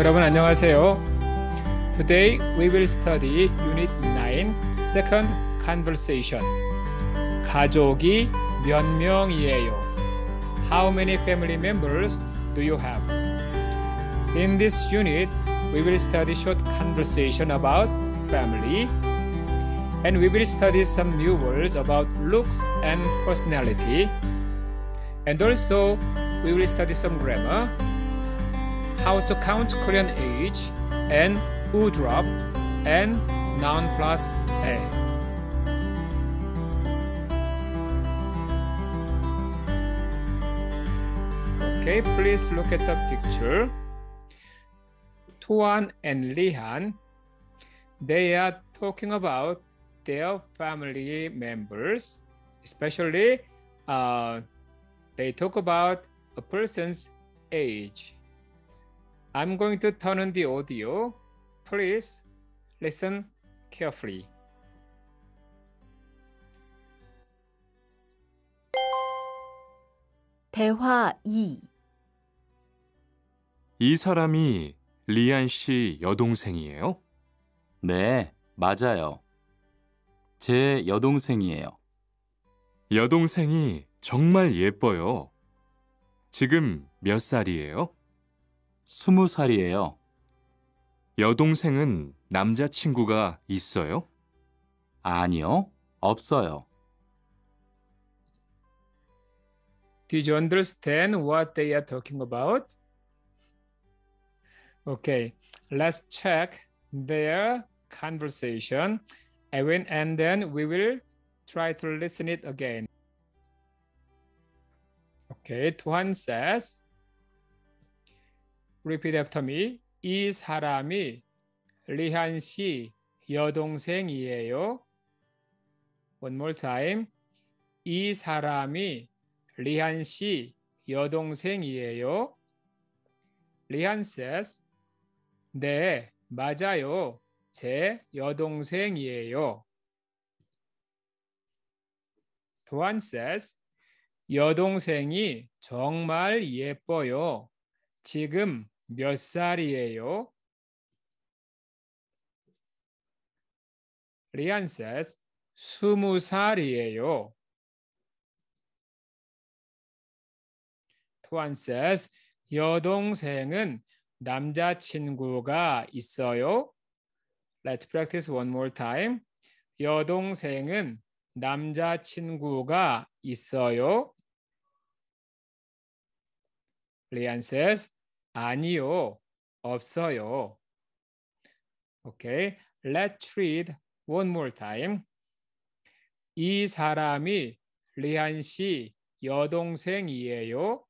여러분 안녕하세요. Today we will study Unit 9, Second Conversation. 가족이 몇 명이에요? How many family members do you have? In this unit, we will study short conversation about family and we will study some new words about looks and personality and also we will study some grammar how to count Korean age, and U drop, and noun plus a. Okay, please look at the picture. Tuan and Lihan, they are talking about their family members, especially uh, they talk about a person's age. I'm going to turn on the audio. Please listen carefully. 대화 2이 사람이 리안 씨 여동생이에요? 네, 맞아요. 제 여동생이에요. 여동생이 정말 예뻐요. 지금 몇 살이에요? 스무 살이에요. 여동생은 남자친구가 있어요? 아니요, 없어요. Did you understand what they are talking about? Okay, let's check their conversation, Evan, and then we will try to listen it again. Okay, Tuan says, Repeat after me. 이 사람이 리한 씨 여동생이에요. One more time. 이 사람이 리한 씨 여동생이에요. 리한 says, 네, 맞아요. 제 여동생이에요. 도안 says, 여동생이 정말 예뻐요. 지금 몇 살이에요? 리안 says 스무 살이에요. 토안 says 여동생은 남자친구가 있어요. Let's practice one more time. 여동생은 남자친구가 있어요. Leon says, 아니요, 없어요. Okay, let's read one more time. 이 사람이 리안씨 여동생이에요?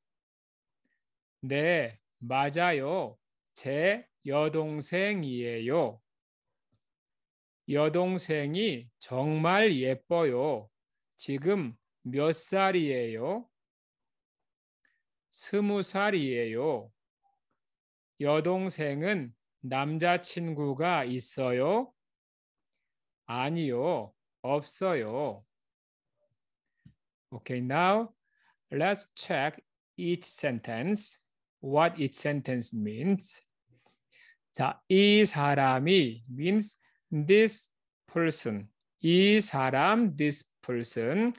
네, 맞아요. 제 여동생이에요. 여동생이 정말 예뻐요. 지금 몇 살이에요? 스무 살이에요. 여동생은 남자친구가 있어요? 아니요, 없어요. Okay, now let's check each sentence, what each sentence means. 자, 이 사람이 means this person. 이 사람, this person.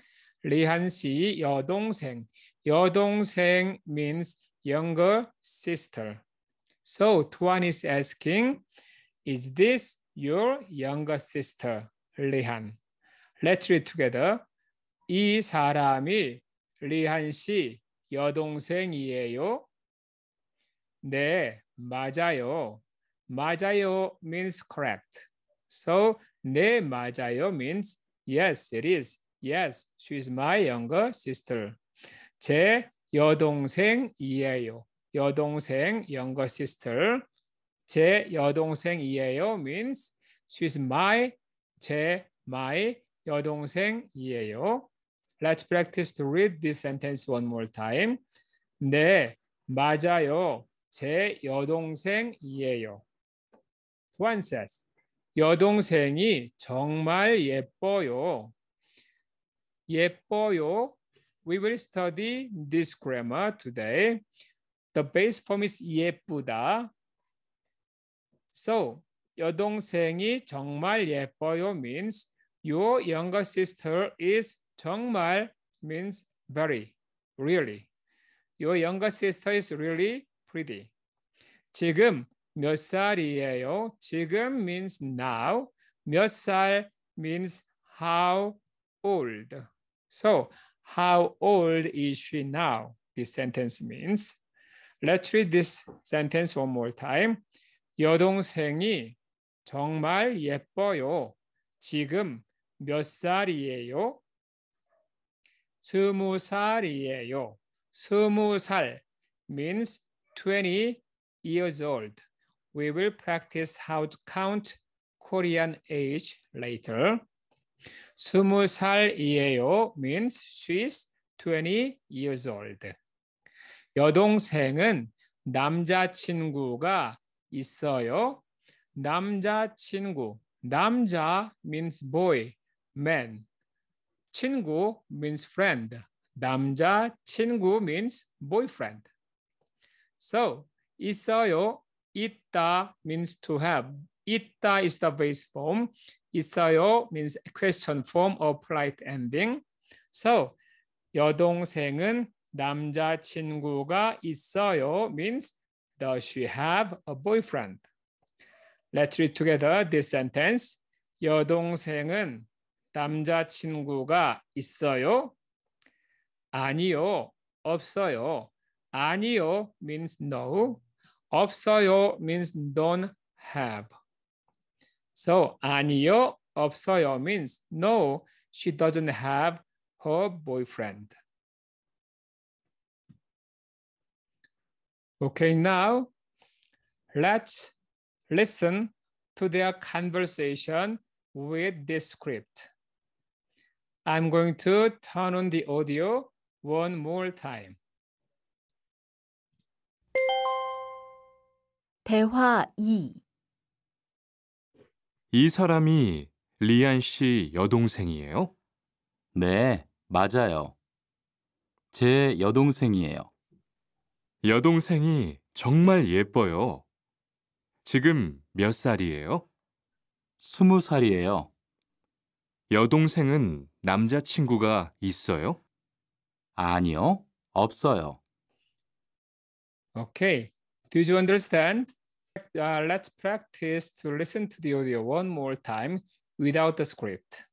리한 씨 여동생. 여동생 means younger sister. So Tuan is asking, is this your younger sister, Lihan? Let's read together. 이 사람이 리한 씨 여동생이에요? 네, 맞아요. 맞아요 means correct. So 네, 맞아요 means yes, it is. Yes, she is my younger sister. 제 여동생이에요. 여동생 younger sister. 제 여동생이에요 means she's my 제 my 여동생이에요. Let's practice to read this sentence one more time. 네, 맞아요. 제 여동생이에요. One says, 여동생이 정말 예뻐요. 예뻐요 we will study this grammar today. The base form is 예쁘다. So, 여동생이 정말 예뻐요 means your younger sister is 정말 means very, really. Your younger sister is really pretty. 지금 몇 살이에요? 지금 means now. 몇 살 means how old. So how old is she now? This sentence means. Let's read this sentence one more time. 여동생이 정말 예뻐요. 지금 몇 살이에요? 스무 살이에요. 스무 살 means 20 years old. We will practice how to count Korean age later. 스무 살이에요 means she's 20 years old. 여동생은 남자친구가 있어요. 남자친구. 남자 means boy, man. 친구 means friend. 남자친구 means boyfriend. So, 있어요. 있다 means to have. 있다 is the base form. 있어요 means question form or polite ending. So 여동생은 남자친구가 있어요 means does she have a boyfriend? Let's read together this sentence. 여동생은 남자친구가 있어요? 아니요, 없어요. 아니요 means no. 없어요 means don't have. So 아니요, 없어요 means no, she doesn't have her boyfriend. Okay, now let's listen to their conversation with this script. I'm going to turn on the audio one more time. 대화 2이 사람이 리안 씨 여동생이에요? 네, 맞아요. 제 여동생이에요. 여동생이 정말 예뻐요. 지금 몇 살이에요? 스무 살이에요. 여동생은 남자친구가 있어요? 아니요, 없어요. Okay. Do you understand? Uh, let's practice to listen to the audio one more time without the script.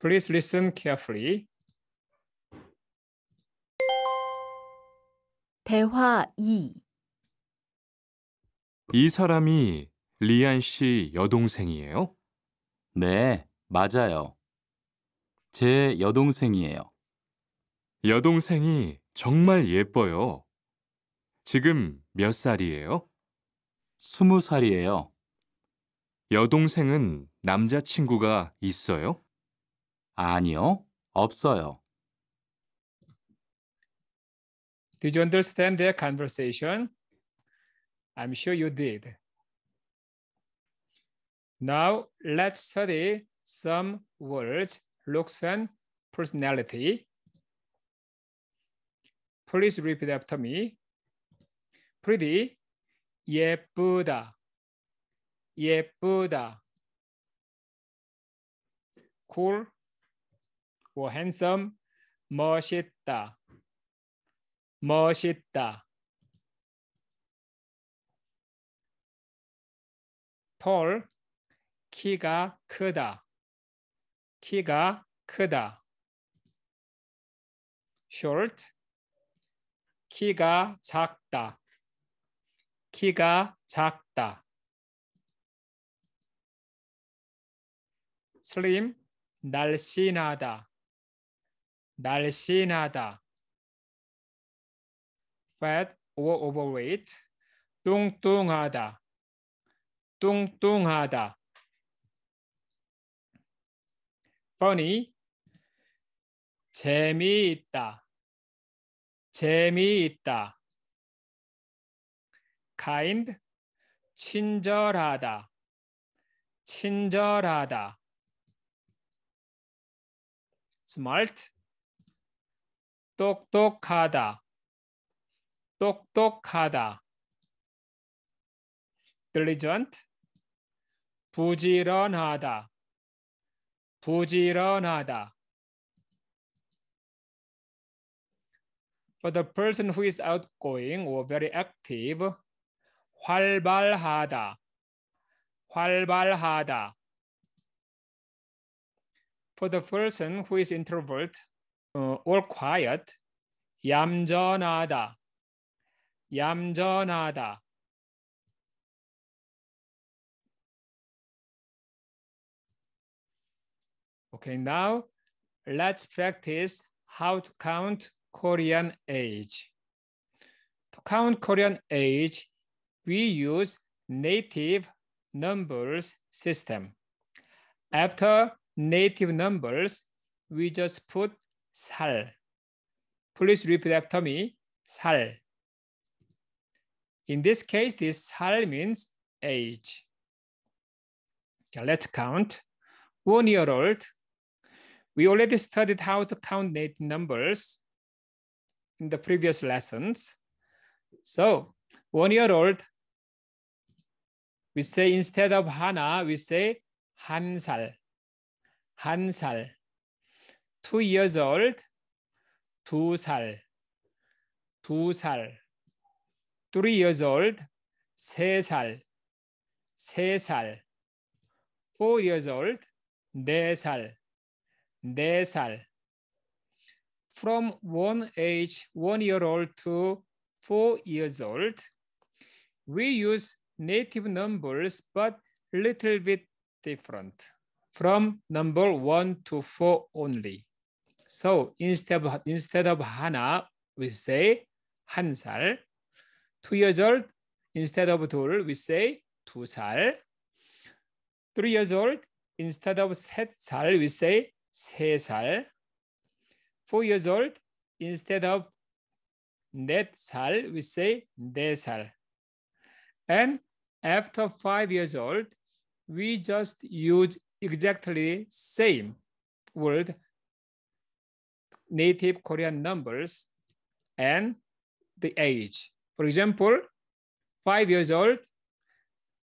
Please listen carefully. 대화 2. 이 사람이 리안 씨 여동생이에요? 네, 맞아요. 제 여동생이에요. 여동생이 정말 예뻐요. 지금 몇 살이에요? 스무 살이에요. 여동생은 남자친구가 있어요? 아니요, 없어요. Did you understand their conversation? I'm sure you did. Now let's study some words, looks, and personality. Please repeat after me. pretty 예쁘다 예쁘다 cool or handsome 멋있다 멋있다 tall 키가 크다 키가 크다 short 키가 작다 키가 작다. 슬림 날씬하다. 날씬하다. fat or overweight 뚱뚱하다. 뚱뚱하다. funny 재미있다. 재미있다. kind 친절하다 친절하다 smart 똑똑하다 똑똑하다 diligent 부지런하다 부지런하다 For the person who is outgoing or very active, 활발하다, 활발하다. For the person who is introvert uh, or quiet, 얌전하다, 얌전하다. Okay, now let's practice how to count Korean age. To count Korean age, we use native numbers system. After native numbers, we just put 살. Please repeat after me, 살. In this case, this 살 means age. Okay, let's count. One year old. We already studied how to count native numbers in the previous lessons. So one year old We say instead of 하나, we say 한 살, 한 살. Two years old, 두 살, 두 살. Three years old, 세 살, 세 살. Four years old, 네 살, 네 살. From one age, one year old to four years old, we use native numbers, but little bit different from number one to four only. So instead of, instead of Hana, we say Hansal. Two years old, instead of 둘, we say 두살. Three years old, instead of 셋살, we say 세살. Four years old, instead of 넷살, we say 네살. And after five years old, we just use exactly same word, native Korean numbers and the age. For example, five years old,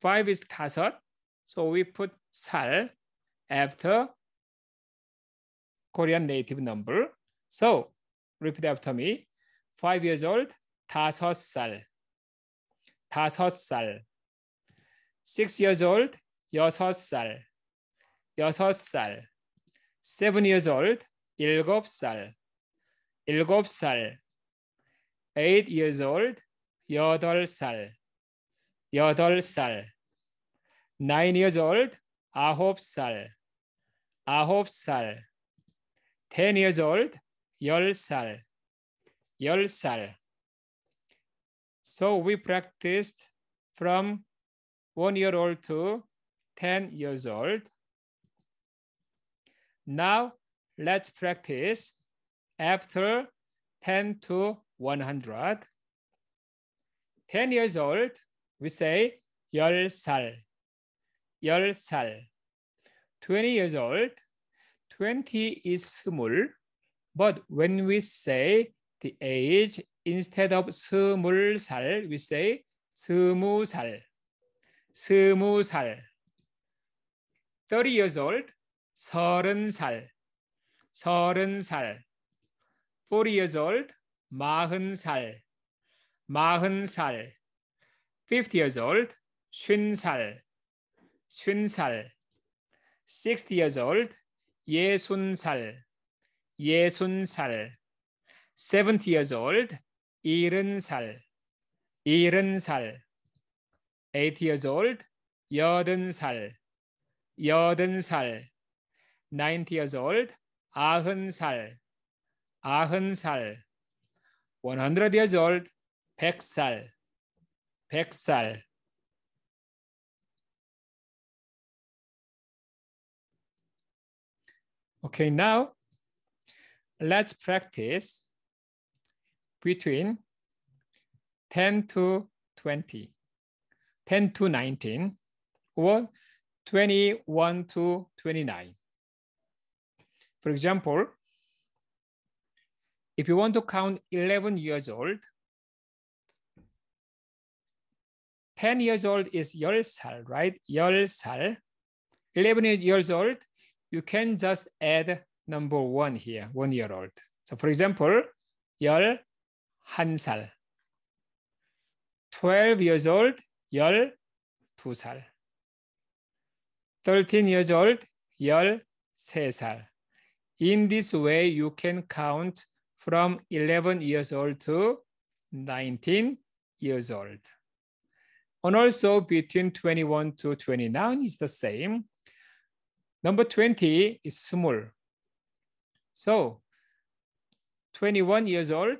five is 다섯, so we put 살 after Korean native number. So repeat after me, five years old, 다섯 살. 다섯 살 six years old 여섯 살 여섯 살 seven years old 일곱 살 일곱 살 eight years old 여덟 살 여덟 살 nine years old 아홉 살 아홉 살 ten years old 열살 열살 So we practiced from one year old to 10 years old. Now let's practice after 10 to 100. 10 years old, we say 열 살. 20 years old, 20 is small, but when we say the age instead of 스물 살, we say 스무 살, 스무 살. 30 years old, 서른 살, 서른 살. 40 years old, 마흔 살, 마흔 살. 50 years old, 쉰 살, 쉰 살. 60 years old, 예순 살, 예순 살. 70 years old, 일흔 살, 일흔 살, eight years old, 여든 살, 여든 살, nine years old, 아흔 살, 아흔 살, one hundred years old, 백 살, 백 살. Okay, now let's practice between 10 to 20, 10 to 19, or 21 to 29. For example, if you want to count 11 years old, 10 years old is 10살, right? 10살. 11 years old, you can just add number one here, one year old. So for example, 10, 한 살. 12 years old, 살. 13 years old, 살. In this way, you can count from 11 years old to 19 years old. And also between 21 to 29 is the same. Number 20 is small. So 21 years old,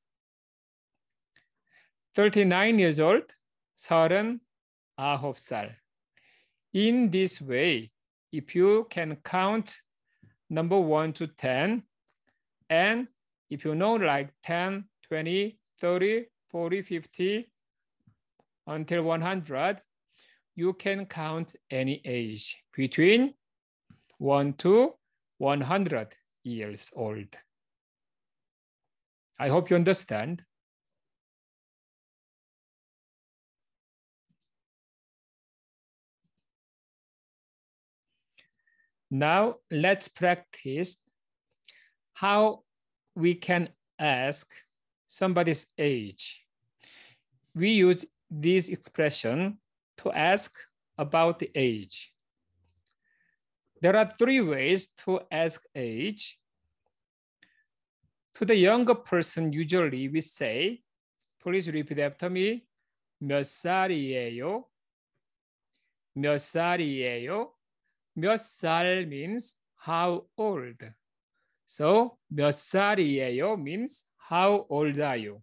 39 years old, 39살. In this way, if you can count number 1 to 10, and if you know like 10, 20, 30, 40, 50, until 100, you can count any age between 1 to 100 years old. I hope you understand. Now let's practice how we can ask somebody's age. We use this expression to ask about the age. There are three ways to ask age. To the younger person, usually we say, please repeat after me, 몇 살이에요? 몇 살이에요? 몇살 means how old. So 몇 살이에요 means how old are you?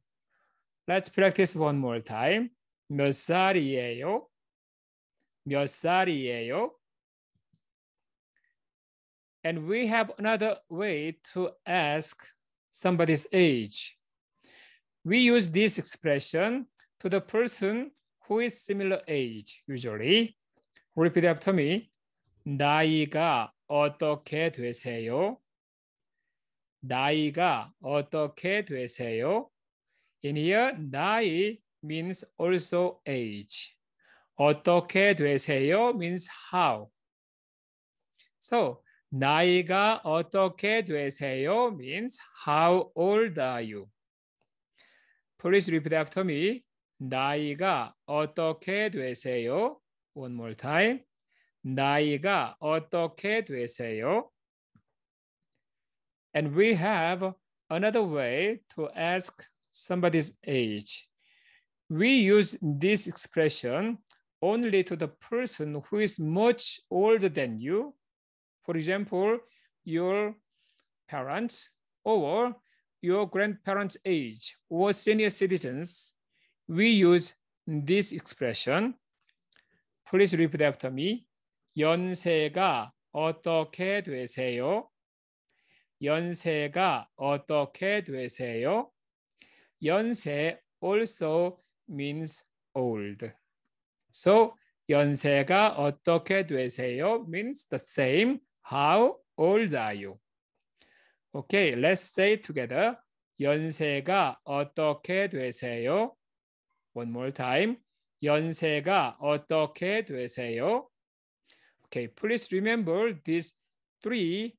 Let's practice one more time. 몇 살이에요? 몇 살이에요? And we have another way to ask somebody's age. We use this expression to the person who is similar age, usually. Repeat after me. 나이가 어떻게 되세요? 나이가 어떻게 되세요? In here, 나이 means also age. 어떻게 되세요? means how. So, 나이가 어떻게 되세요? means how old are you? Please repeat after me. 나이가 어떻게 되세요? One more time. 나이가 어떻게 되세요? And we have another way to ask somebody's age. We use this expression only to the person who is much older than you. For example, your parents or your grandparents' age or senior citizens. We use this expression. Please repeat after me. 연세가 어떻게 되세요? 연세가 어떻게 되세요? 연세 also means old. So 연세가 어떻게 되세요? means the same. How old are you? Okay, let's say together. 연세가 어떻게 되세요? One more time. 연세가 어떻게 되세요? Okay, please remember these three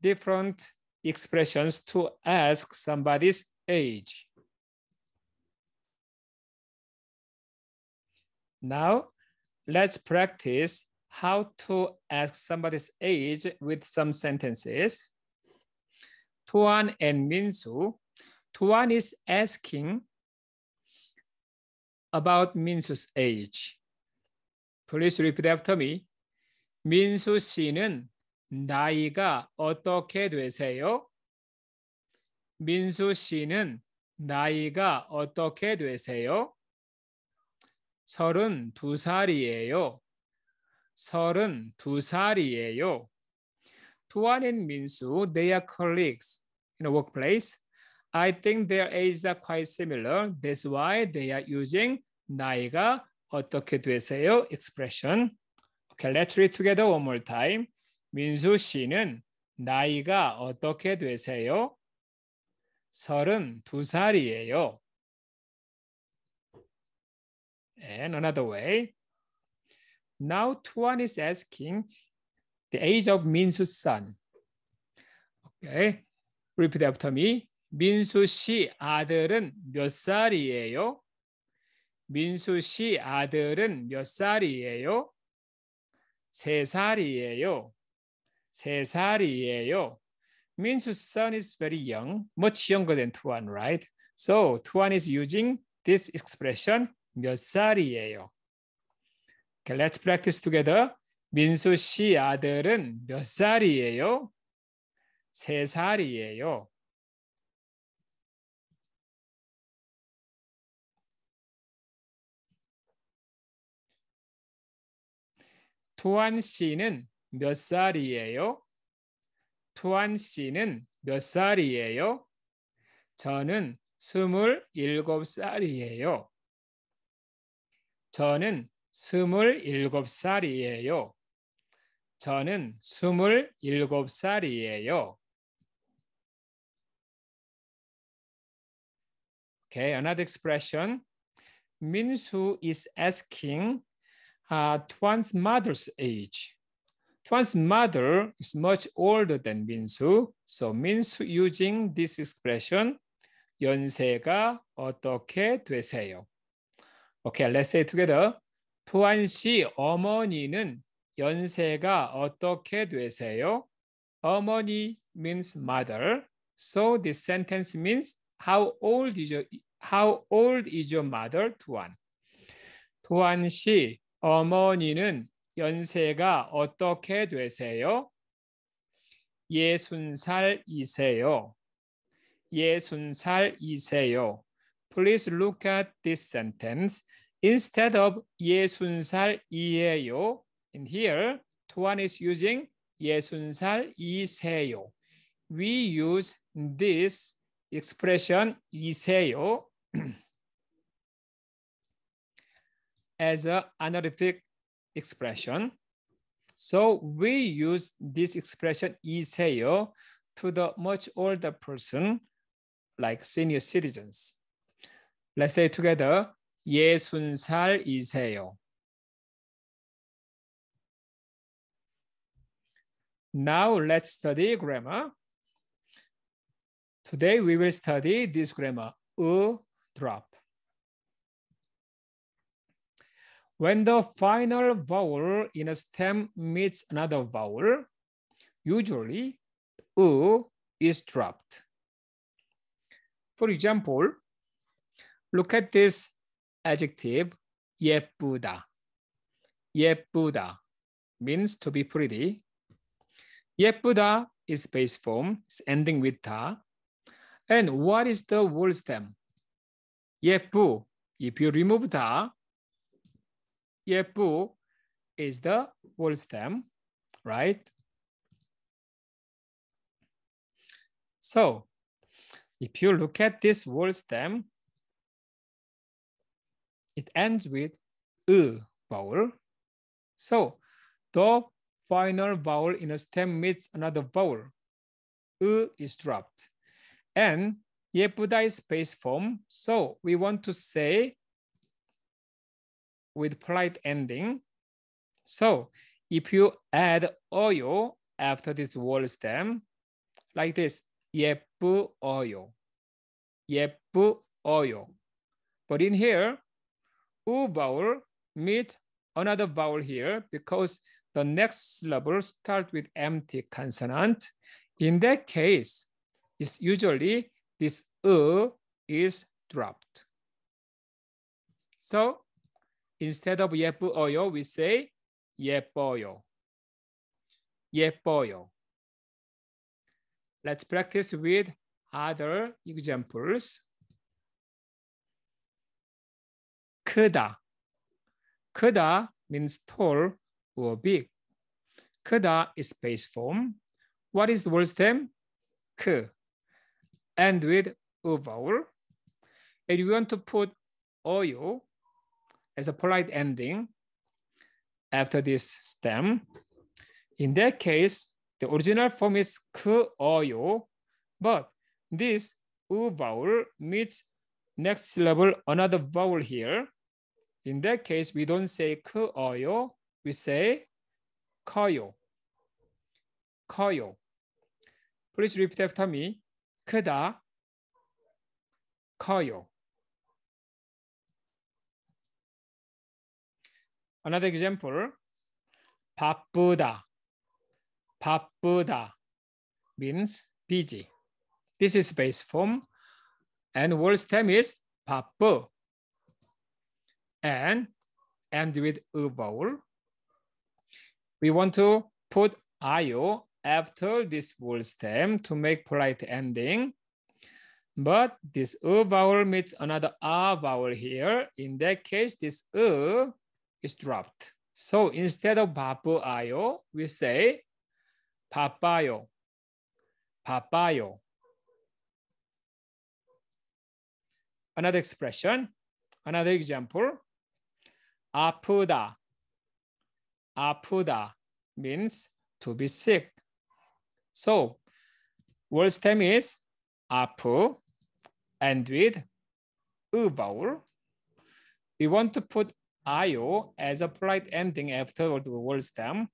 different expressions to ask somebody's age. Now, let's practice how to ask somebody's age with some sentences. Tuan and Minsu. Tuan is asking about Minsu's age. Please repeat after me. 민수 씨는 나이가 어떻게 되세요? 민수 씨는 나이가 어떻게 되세요? 서른 두 살이에요. 서른 두 살이에요. Tuan and Minsu, they are colleagues in a workplace. I think their ages are quite similar. That's why they are using 나이가 어떻게 되세요 expression. Okay, let's read together one more time. 민수 씨는 나이가 어떻게 되세요? 32살이에요. And another way. Now Tuan is asking the age of Minsu's son. Okay. Repeat after me. 민수 씨 아들은 몇 살이에요? 민수 씨 아들은 몇 살이에요? 세 살이에요. 세 살이에요. means his son is very young, much younger than Tuan, right? So Tuan is using this expression 몇 살이에요. Okay, let's practice together. 민수 씨 아들은 몇 살이에요? 세 살이에요. 투안 씨는 몇 살이에요? 투안 씨는 몇 살이에요? 저는 27살이에요. 저는 27살이에요. 저는 27살이에요. Okay, another expression. m i is asking uh, Twan's mother's age. Twan's mother is much older than 민수. So 민수 using this expression, 연세가 어떻게 되세요? Okay, let's say together. 토한 씨 어머니는 연세가 어떻게 되세요? 어머니 means mother. So this sentence means how old is your how old is your mother, 도안? 도안 씨 어머니는 연세가 어떻게 되세요? 예순살이세요. 예순살이세요. Please look at this sentence. Instead of 예순살이에요, in here, Tuan is using 예순살이세요. We use this expression 이세요 as an honorific expression. So we use this expression 이세요 to the much older person like senior citizens. Let's say together, 이세요. Now let's study grammar. Today we will study this grammar, a drop. When the final vowel in a stem meets another vowel, usually U is dropped. For example, look at this adjective 예쁘다. 예쁘다 means to be pretty. 예쁘다 is base form, it's ending with ta. And what is the word stem? 예쁘. If you remove ta, Yepu is the wall stem, right? So if you look at this wall stem, it ends with U vowel. So the final vowel in a stem meets another vowel. U is dropped. And 예쁘다 is space form. So we want to say with polite ending. So if you add oil after this word stem, like this, 예쁘 oil, 예쁘 oil. But in here, u vowel meet another vowel here because the next syllable starts with empty consonant. In that case, it's usually this u is dropped. So Instead of 예쁘어요, we say 예뻐요. 예뻐요. Let's practice with other examples. 크다. 크다 means tall or big. 크다 is space form. What is the word stem? 크. And with a vowel. And you want to put 어요 as a polite ending after this stem. In that case, the original form is ku or yo, but this u vowel meets next syllable another vowel here. In that case, we don't say ku or yo, we say kayo. Kayo. Please repeat after me. 크다, 커요. Another example, 바쁘다. 바쁘다 means busy. This is base form. And word stem is 바쁘. And end with a vowel. We want to put io after this word stem to make polite ending. But this u vowel meets another a vowel here. In that case, this u is dropped. So instead of 바쁘아요, we say 바빠요, 바빠요. Another expression, another example, 아프다, 아프다 means to be sick. So word stem is 아프 and with u vowel. We want to put Io as a polite ending after the word stem.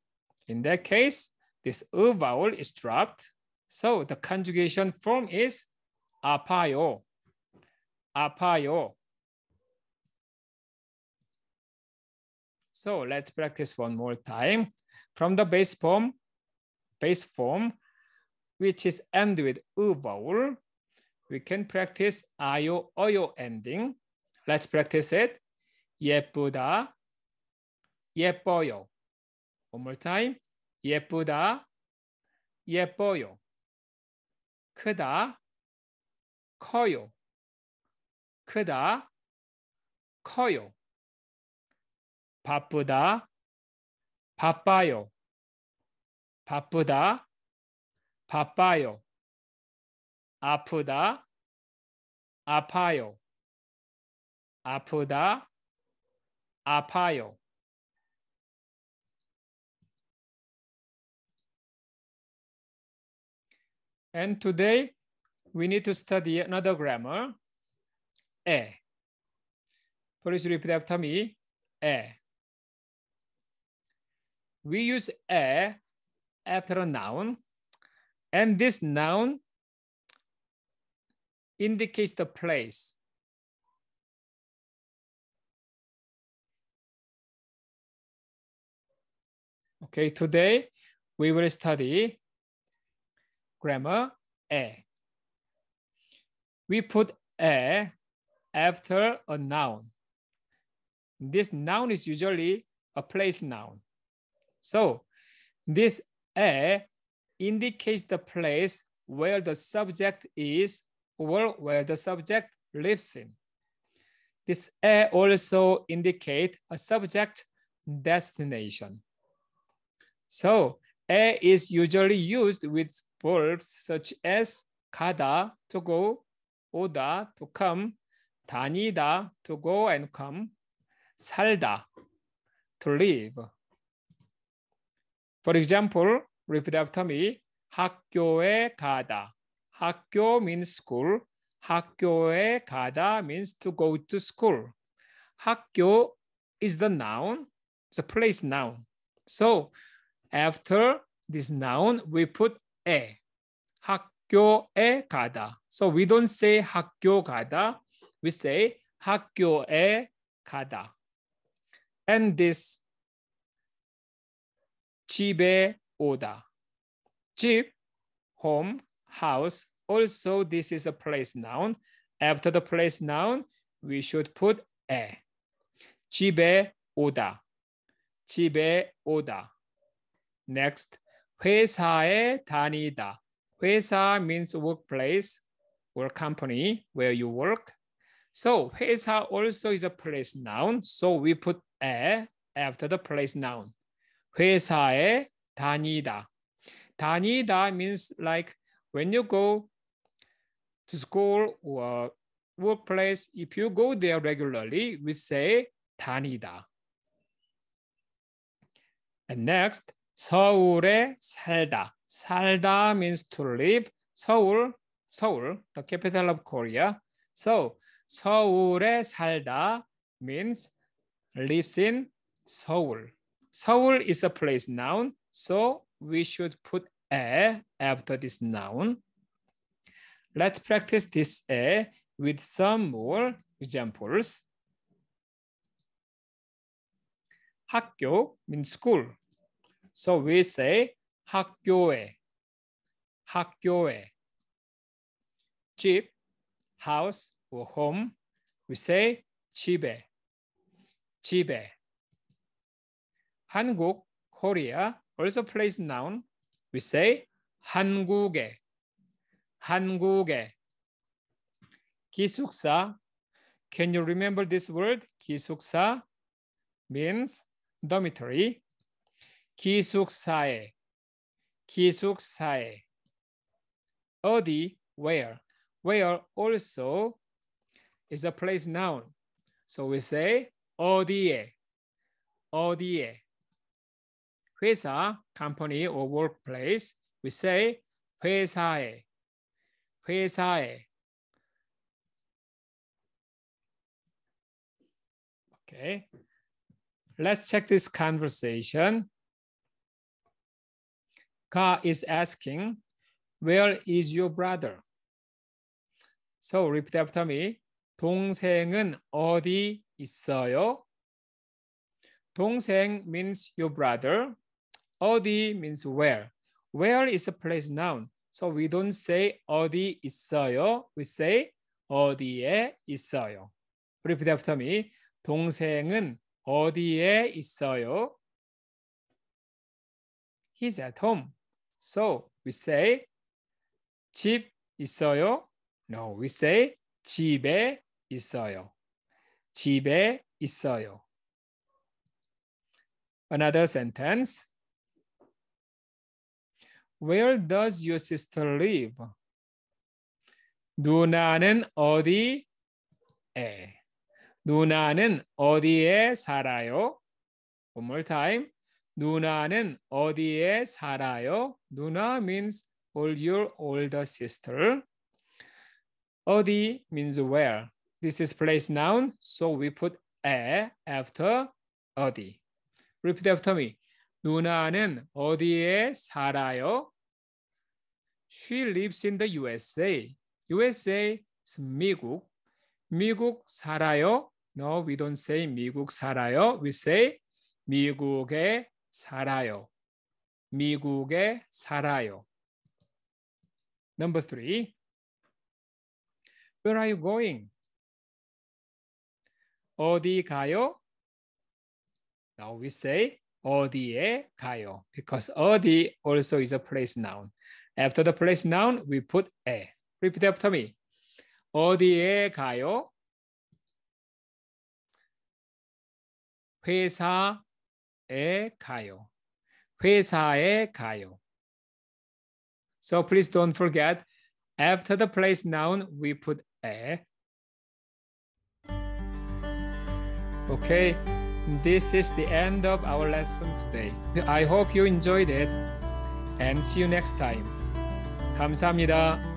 In that case, this U vowel is dropped. So the conjugation form is apayo, apayo. So let's practice one more time. From the base form, base form, which is end with U vowel, we can practice Ayo, Oyo ending. Let's practice it. 예쁘다, 예뻐요. One more time. 예쁘다, 예뻐요. 크다, 커요. 크다, 커요. 바쁘다, 바빠요. 바쁘다, 바빠요. 아프다, 아파요. 아프다, apayo And today we need to study another grammar, e. Please repeat after me, e. We use e after a noun, and this noun indicates the place Okay, today we will study grammar a. We put a after a noun. This noun is usually a place noun. So this a indicates the place where the subject is or where the subject lives in. This a also indicate a subject destination. So A is usually used with verbs such as 가다 to go, 오다 to come, 다니다 to go and come, 살다 to live. For example, repeat after me. 학교에 가다. 학교 means school. 학교에 가다 means to go to school. 학교 is the noun, the place noun. So after this noun, we put 에. 학교에 가다. So we don't say 학교 가다. We say 학교에 가다. And this 집에 오다. 집, home, house. Also, this is a place noun. After the place noun, we should put 에. 집에 오다. 집에 오다. Next, 회사에 다니다. 회사 means workplace or company where you work. So 회사 also is a place noun. So we put a after the place noun. 회사에 다니다. 다니다 means like when you go to school or workplace, if you go there regularly, we say 다니다. And next, 서울에 살다. 살다 means to live. 서울, 서울, the capital of Korea. So, 서울에 살다 means lives in Seoul. Seoul is a place noun, so we should put a after this noun. Let's practice this a with some more examples. 학교 means school. So we say 학교에, 학교에. 집, house or home. We say 집에, 집에. 한국, Korea also plays noun. We say 한국에, 한국에. 기숙사. Can you remember this word? 기숙사 means dormitory 기숙사에 기숙사에 어디 where where also is a place noun so we say 어디에 어디에 회사 company or workplace we say 회사에 회사에 okay let's check this conversation Ka is asking, where is your brother? So repeat after me. 동생은 어디 있어요? 동생 means your brother. 어디 means where. Where is a place noun. So we don't say 어디 있어요. We say 어디에 있어요. Repeat after me. 동생은 어디에 있어요? He's at home. So we say 집 있어요? No, we say 집에 있어요. 집에 있어요. Another sentence. Where does your sister live? 누나는 어디에? 누나는 어디에 살아요? One more time. 누나는 어디에 살아요? 누나 means all your older sister. 어디 means where. This is place noun, so we put a after 어디. Repeat after me. 누나는 어디에 살아요? She lives in the USA. USA is 미국. 미국 살아요? No, we don't say 미국 살아요. We say 미국에 살아요. 미국에 살아요. Number three. Where are you going? 어디 가요? Now we say 어디에 가요 because 어디 also is a place noun. After the place noun, we put 에. Repeat after me. 어디에 가요? 회사 가요. 회사에 가요. So please don't forget, after the place noun, we put 에. Okay, this is the end of our lesson today. I hope you enjoyed it and see you next time. 감사합니다.